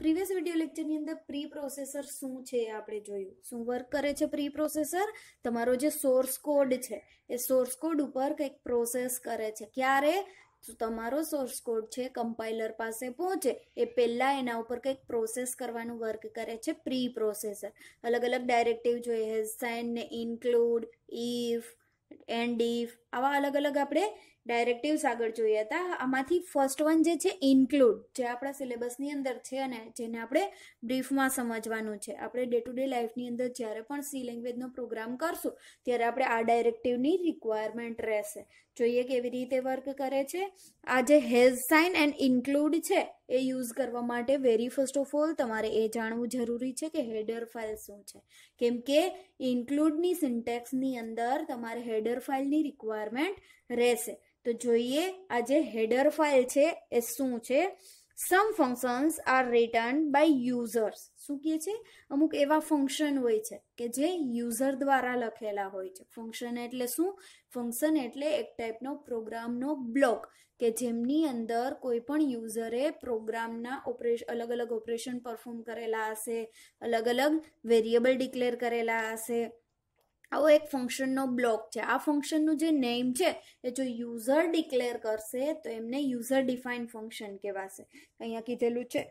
Previous video લેક્ચરની અંદર pre processor શું છે એ આપણે જોયું શું વર્ક કરે છે પ્રી પ્રોસેસર તમારો જે સોર્સ કોડ છે એ સોર્સ કોડ ઉપર કંઈક પ્રોસેસ કરે છે ક્યારે તમારો સોર્સ કોડ છે કમ્પાઇલર પાસે પહોંચે એ પહેલાં એના ઉપર કંઈક પ્રોસેસ કરવાનું વર્ક કરે છે પ્રી પ્રોસેસર અલગ અલગ ડાયરેક્ટિવ જોઈએ હેઝ સાઇન ને ઇન્ક્લુડ ઇફ એન્ડ ઇફ આવા અલગ અલગ આપણે ડાયરેક્ટિવ્સ આગળ જોઈએ હતા આમાંથી ફર્સ્ટ વન જે છે ઇન્ક્લુડ જે આપણા સિલેબસની અંદર છે અને જેને આપણે બ્રીફમાં સમજવાનું છે આપણે ડે ટુ ડે લાઈફની અંદર જ્યારે પણ સી લેંગ્વેજનો પ્રોગ્રામ કરશું ત્યારે આપણે આ ડાયરેક્ટિવની રિક્વાયરમેન્ટ રહેશે જોઈએ કેવી રીતે વર્ક કરે છે આ જે હેઝ સાઇન એન્ડ ઇન્ક્લુડ છે એ યુઝ કરવા માટે વેરી ફર્સ્ટ ઓફ ઓલ તમારે એ જાણવું જરૂરી છે કે હેડર ફાઇલ શું છે કેમ કે ઇન્ક્લુડની સિન્ટેક્સની અંદર તમારે હેડર ફાઇલની રિક્વાયર રિક્વાયરમેન્ટ રહેશે તો જોઈએ આ જે હેડર ફાઇલ છે એ શું છે some functions are written by users શું કહે છે અમુક એવા ફંક્શન હોય છે કે જે યુઝર દ્વારા લખેલા હોય છે ફંક્શન એટલે શું ફંક્શન એટલે એક ટાઈપનો પ્રોગ્રામનો બ્લોક કે જેમની અંદર કોઈ પણ યુઝરે પ્રોગ્રામના ઓપરેશન અલગ અલગ ઓપરેશન પરફોર્મ કરેલા હશે અલગ અલગ વેરિયેબલ ડિક્લેર કરેલા હશે આવો એક ફંક્શનનો બ્લોક છે આ ફંક્શનનું જે નેમ છે એ જો યુઝર ડિક્લેર કરશે તો એમને યુઝર ડિફાઇન ફંક્શન કહેવાશે અહીંયા કીધેલું છે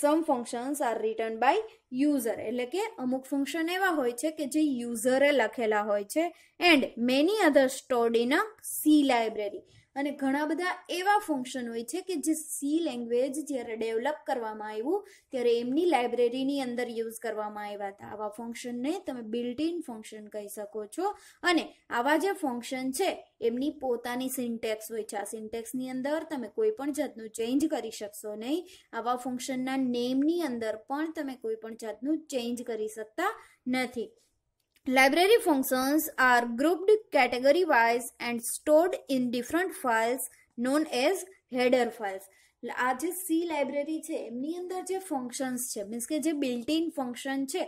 some functions are written by user એટલે કે અમુક ફંક્શન એવા હોય છે કે જે યુઝરે લખેલા હોય છે and many other stored in a C library અને ઘણા બધા એવા ફંક્શન હોય છે કે જે સી લેંગ્વેજ જ્યારે ડેવલપ કરવામાં આવ્યું ત્યારે એમની લાઇબ્રેરીની અંદર યુઝ કરવામાં આવ્યા હતા આવા ફંક્શનને તમે બિલ્ટ ઇન ફંક્શન કહી શકો છો અને આવા જે ફંક્શન છે એમની પોતાની સિન્ટેક્સ હોય છે આ સિન્ટેક્સની અંદર તમે કોઈ પણ જાતનું ચેન્જ કરી શકશો નહીં આવા ફંક્શનના નેમની અંદર પણ તમે કોઈ પણ જાતનું ચેન્જ કરી શકતા નથી Library functions are grouped category-wise and stored in different files known as header files. આ જે સી લાઇબ્રેરી છે એમની અંદર જે ફંક્શન્સ છે મીન્સ કે જે બિલ્ટિન ફંક્શન છે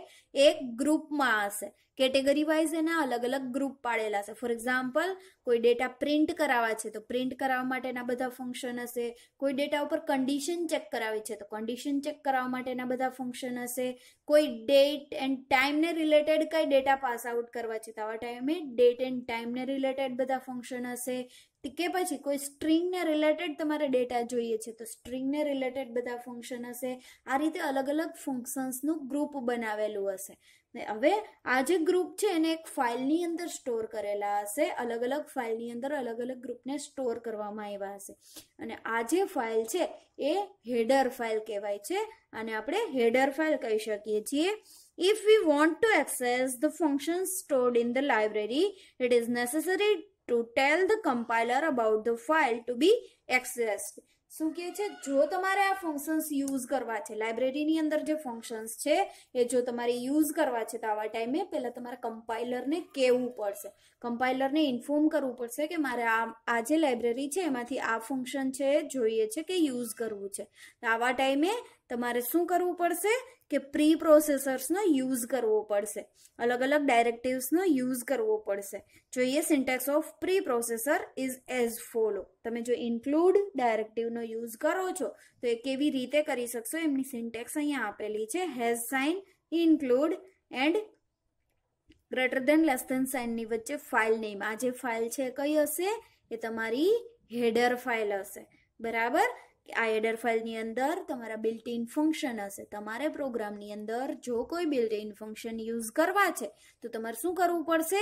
એ ગ્રુપમાં હશે કેટેગરી વાઇઝ એના અલગ અલગ ગ્રુપ પાડેલા છે ફોર એક્ઝામ્પલ કોઈ ડેટા પ્રિન્ટ કરાવવા છે તો પ્રિન્ટ કરાવવા માટેના બધા ફંક્શન હશે કોઈ ડેટા ઉપર કન્ડિશન ચેક કરાવી છે તો કન્ડિશન ચેક કરાવવા માટેના બધા ફંક્શન હશે કોઈ ડેટ એન્ડ ટાઈમને રિલેટેડ કઈ ડેટા પાસ આઉટ કરવા છે તો આવા ટાઈમે ડેટ એન્ડ ટાઈમને રિલેટેડ બધા ફંક્શન હશે કે પછી કોઈ સ્ટ્રિંગને રિલેટેડ તમારે ડેટા જોઈએ છે તો સ્ટ્રિંગને રિલેટેડ બધા ફંક્શન હશે આ રીતે અલગ અલગ ફંક્શન્સનું ગ્રુપ બનાવેલું હશે ને હવે આ જે ગ્રુપ છે એને એક ફાઇલની અંદર સ્ટોર કરેલા હશે અલગ અલગ ફાઇલની અંદર અલગ અલગ ગ્રુપને સ્ટોર કરવામાં આવ્યા હશે અને આ જે ફાઇલ છે એ હેડર ફાઇલ કહેવાય છે અને આપણે હેડર ફાઇલ કહી શકીએ છીએ if we want to access the functions stored in the library it is necessary to tell the compiler about the file to be accessed શું કહે છે જો તમારે આ ફંક્શન્સ યુઝ કરવા છે લાઇબ્રેરીની અંદર જે ફંક્શન્સ છે એ જો તમારે યુઝ કરવા છે તો આવા ટાઈમે પહેલાં તમારે કમ્પાઇલરને કહેવું પડશે કમ્પાઇલરને ઇન્ફોર્મ કરવું પડશે કે મારે આ આ જે લાઇબ્રેરી છે એમાંથી આ ફંક્શન છે જોઈએ છે કે યુઝ કરવું છે તો આવા ટાઈમે તમારે શું કરવું પડશે કે પ્રી પ્રોસેસર્સનો યુઝ કરવો પડશે અલગ અલગ ડાયરેક્ટિવ્સનો યુઝ કરવો પડશે જોઈએ syntax of preprocessor is as follow તમે જો ઇન્ક્લુડ ડાયરેક્ટિવનો યુઝ કરો છો તો એ કેવી રીતે કરી શકશો એમની સિન્ટેક્સ અહીંયા આપેલી છે hash sign include and greater than less than સાઇનની વચ્ચે ફાઇલ નેમ આ જે ફાઇલ છે કઈ હશે એ તમારી હેડર ફાઇલ હશે બરાબર કે આ એડર ફાઇલની અંદર તમારા બિલ્ટ ઇન ફંક્શન હશે તમારે પ્રોગ્રામની અંદર જો કોઈ બિલ્ટ ઇન ફંક્શન યુઝ કરવા છે તો તમારે શું કરવું પડશે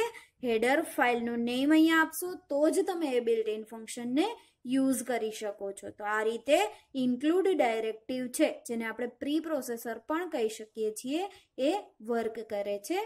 હેડર ફાઇલનું નેમ અહીંયા આપશો તો જ તમે એ બિલ્ટ ઇન ફંક્શનને યુઝ કરી શકો છો તો આ રીતે ઇન્ક્લુડ ડાયરેક્ટિવ છે જેને આપણે પ્રી પ્રોસેસર પણ કહી શકીએ છીએ એ વર્ક કરે છે